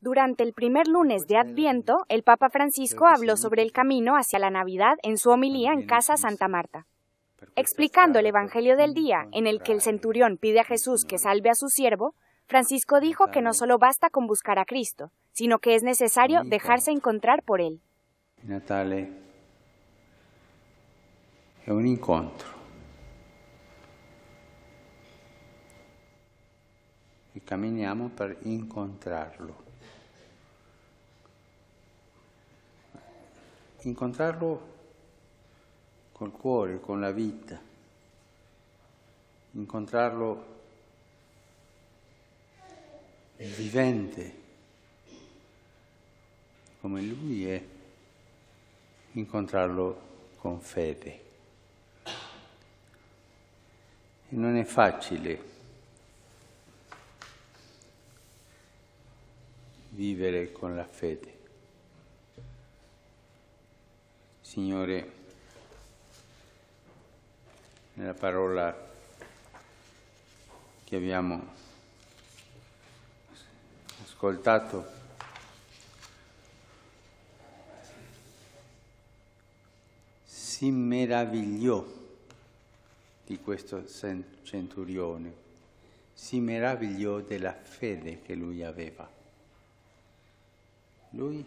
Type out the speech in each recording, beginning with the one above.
Durante el primer lunes de pues, Adviento, el Papa Francisco habló sobre el camino hacia la Navidad en su homilía en Casa Santa Marta. Explicando el Evangelio del día, en el que el centurión pide a Jesús que salve a su siervo, Francisco dijo que no solo basta con buscar a Cristo, sino que es necesario dejarse encontrar por Él. Natale es un encuentro. e camminiamo per incontrarlo. Incontrarlo col cuore, con la vita, incontrarlo vivente come lui è, incontrarlo con fede. E non è facile vivere con la fede. Signore, nella parola che abbiamo ascoltato, si meravigliò di questo centurione, si meravigliò della fede che lui aveva lui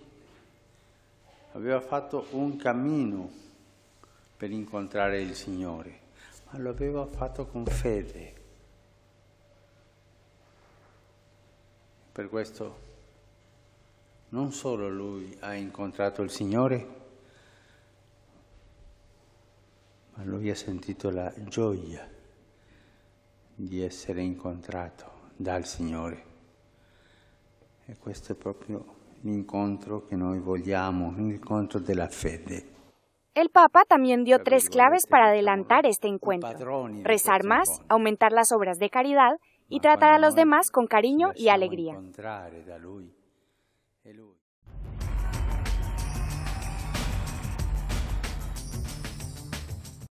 aveva fatto un cammino per incontrare il Signore, ma lo aveva fatto con fede. Per questo non solo lui ha incontrato il Signore, ma lui ha sentito la gioia di essere incontrato dal Signore. E questo è proprio El Papa también dio tres claves este para adelantar este encuentro. Rezar más, aumentar las obras de caridad y tratar a los demás con cariño y alegría.